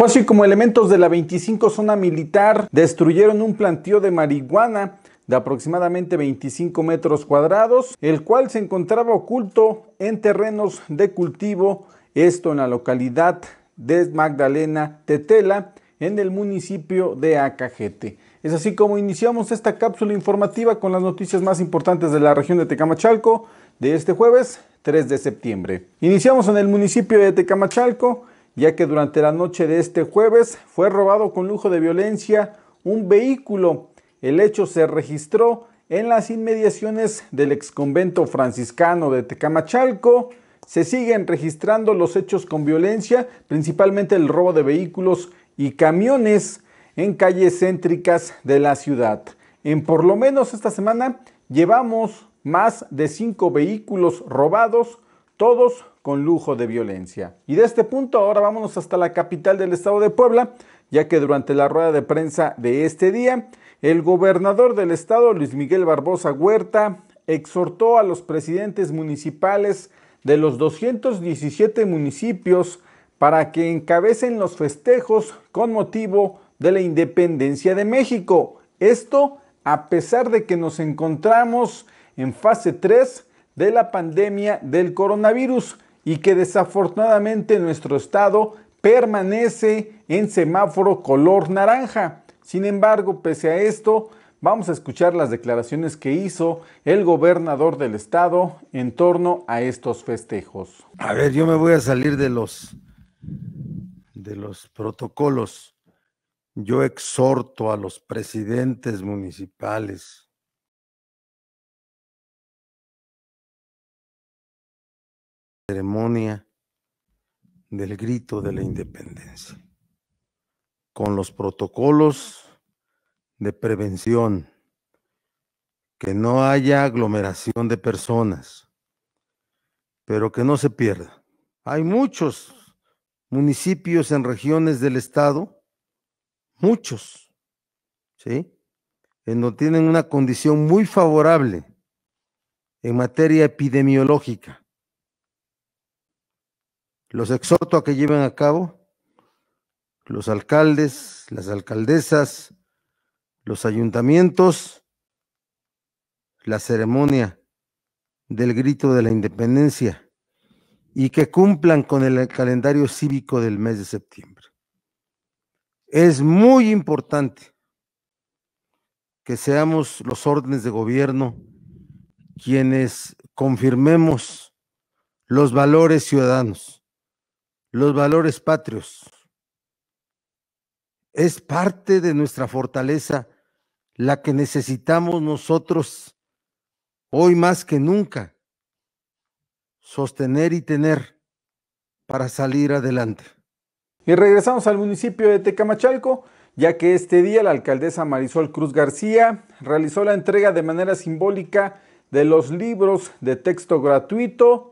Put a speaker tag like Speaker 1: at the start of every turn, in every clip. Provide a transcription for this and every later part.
Speaker 1: Fue así como elementos de la 25 zona militar destruyeron un plantío de marihuana de aproximadamente 25 metros cuadrados, el cual se encontraba oculto en terrenos de cultivo, esto en la localidad de Magdalena Tetela, en el municipio de Acajete. Es así como iniciamos esta cápsula informativa con las noticias más importantes de la región de Tecamachalco de este jueves 3 de septiembre. Iniciamos en el municipio de Tecamachalco, ya que durante la noche de este jueves fue robado con lujo de violencia un vehículo. El hecho se registró en las inmediaciones del exconvento franciscano de Tecamachalco. Se siguen registrando los hechos con violencia, principalmente el robo de vehículos y camiones en calles céntricas de la ciudad. En por lo menos esta semana llevamos más de cinco vehículos robados, todos con lujo de violencia. Y de este punto ahora vámonos hasta la capital del estado de Puebla, ya que durante la rueda de prensa de este día, el gobernador del estado, Luis Miguel Barbosa Huerta, exhortó a los presidentes municipales de los 217 municipios para que encabecen los festejos con motivo de la independencia de México. Esto a pesar de que nos encontramos en fase 3 de la pandemia del coronavirus y que desafortunadamente nuestro estado permanece en semáforo color naranja. Sin embargo, pese a esto, vamos a escuchar las declaraciones que hizo el gobernador del estado en torno a estos festejos.
Speaker 2: A ver, yo me voy a salir de los de los protocolos. Yo exhorto a los presidentes municipales, ceremonia del grito de la independencia, con los protocolos de prevención, que no haya aglomeración de personas, pero que no se pierda. Hay muchos municipios en regiones del estado, muchos, ¿sí? En donde tienen una condición muy favorable en materia epidemiológica los exhorto a que lleven a cabo los alcaldes, las alcaldesas, los ayuntamientos, la ceremonia del grito de la independencia y que cumplan con el calendario cívico del mes de septiembre. Es muy importante que seamos los órdenes de gobierno quienes confirmemos los valores ciudadanos los valores patrios. Es parte de nuestra fortaleza, la que necesitamos nosotros hoy más que nunca sostener y tener para salir adelante. Y regresamos al
Speaker 1: municipio de Tecamachalco, ya que este día la alcaldesa Marisol Cruz García realizó la entrega de manera simbólica de los libros de texto gratuito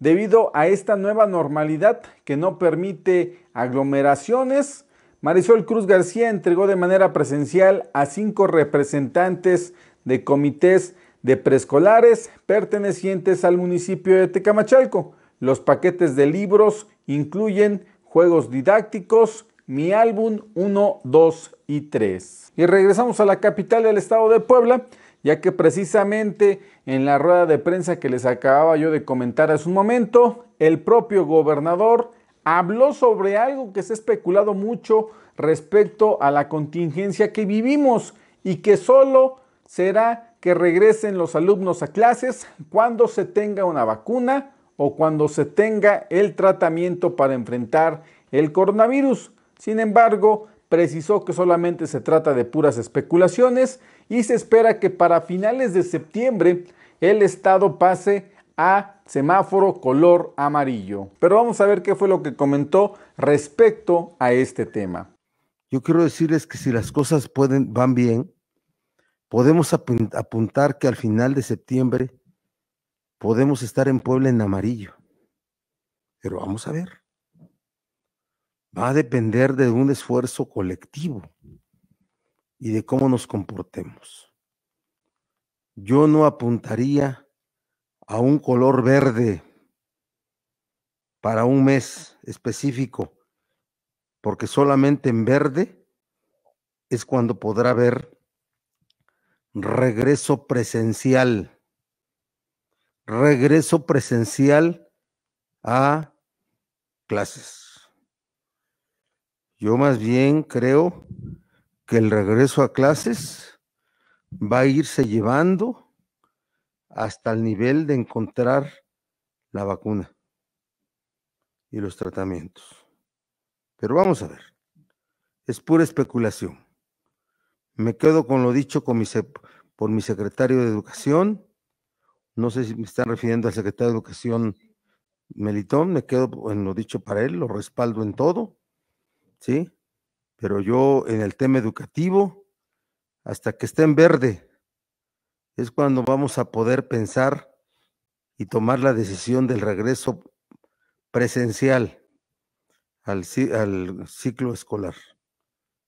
Speaker 1: debido a esta nueva normalidad que no permite aglomeraciones. Marisol Cruz García entregó de manera presencial a cinco representantes de comités de preescolares pertenecientes al municipio de Tecamachalco. Los paquetes de libros incluyen juegos didácticos, mi álbum 1, 2 y 3. Y regresamos a la capital del estado de Puebla ya que precisamente en la rueda de prensa que les acababa yo de comentar hace un momento, el propio gobernador habló sobre algo que se ha especulado mucho respecto a la contingencia que vivimos y que solo será que regresen los alumnos a clases cuando se tenga una vacuna o cuando se tenga el tratamiento para enfrentar el coronavirus. Sin embargo, precisó que solamente se trata de puras especulaciones y se espera que para finales de septiembre el estado pase a semáforo color amarillo. Pero vamos a ver qué fue lo que comentó respecto a este
Speaker 2: tema. Yo quiero decirles que si las cosas pueden, van bien, podemos apuntar que al final de septiembre podemos estar en Puebla en amarillo. Pero vamos a ver. Va a depender de un esfuerzo colectivo y de cómo nos comportemos. Yo no apuntaría a un color verde para un mes específico, porque solamente en verde es cuando podrá ver regreso presencial, regreso presencial a clases. Yo más bien creo que el regreso a clases va a irse llevando hasta el nivel de encontrar la vacuna y los tratamientos. Pero vamos a ver, es pura especulación. Me quedo con lo dicho con mi por mi secretario de Educación. No sé si me están refiriendo al secretario de Educación Melitón, me quedo en lo dicho para él, lo respaldo en todo. ¿Sí? pero yo en el tema educativo, hasta que esté en verde, es cuando vamos a poder pensar y tomar la decisión del regreso presencial al, ciclo escolar.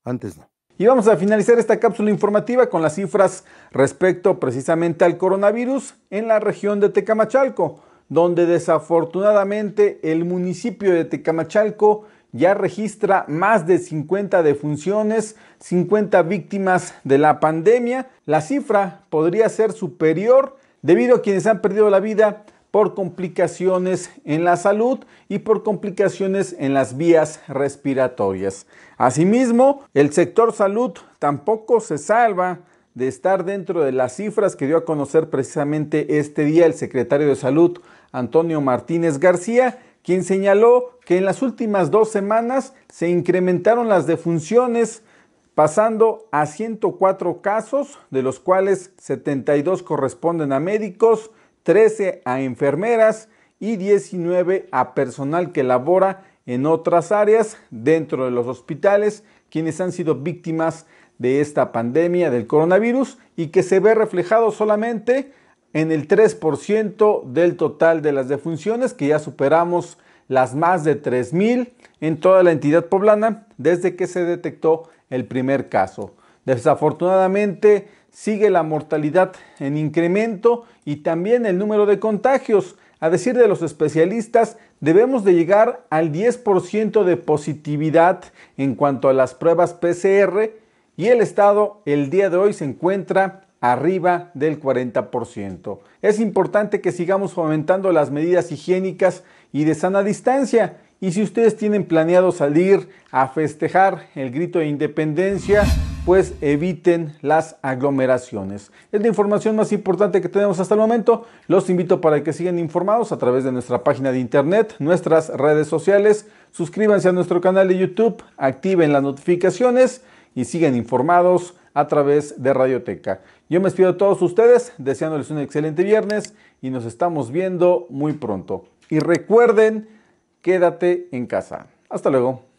Speaker 2: Antes no. Y vamos a finalizar esta cápsula informativa con las cifras
Speaker 1: respecto precisamente al coronavirus en la región de Tecamachalco, donde desafortunadamente el municipio de Tecamachalco ya registra más de 50 defunciones, 50 víctimas de la pandemia. La cifra podría ser superior debido a quienes han perdido la vida por complicaciones en la salud y por complicaciones en las vías respiratorias. Asimismo, el sector salud tampoco se salva de estar dentro de las cifras que dio a conocer precisamente este día el secretario de salud, Antonio Martínez García, quien señaló que en las últimas dos semanas se incrementaron las defunciones, pasando a 104 casos, de los cuales 72 corresponden a médicos, 13 a enfermeras y 19 a personal que labora en otras áreas dentro de los hospitales, quienes han sido víctimas de esta pandemia del coronavirus y que se ve reflejado solamente en el 3% del total de las defunciones, que ya superamos las más de 3.000 en toda la entidad poblana desde que se detectó el primer caso. Desafortunadamente sigue la mortalidad en incremento y también el número de contagios. A decir de los especialistas, debemos de llegar al 10% de positividad en cuanto a las pruebas PCR y el Estado el día de hoy se encuentra arriba del 40%. Es importante que sigamos fomentando las medidas higiénicas y de sana distancia. Y si ustedes tienen planeado salir a festejar el grito de independencia, pues eviten las aglomeraciones. Es la información más importante que tenemos hasta el momento. Los invito para que sigan informados a través de nuestra página de internet, nuestras redes sociales. Suscríbanse a nuestro canal de YouTube, activen las notificaciones y sigan informados a través de Radioteca. Yo me despido de todos ustedes, deseándoles un excelente viernes y nos estamos viendo muy pronto. Y recuerden, quédate en casa. Hasta luego.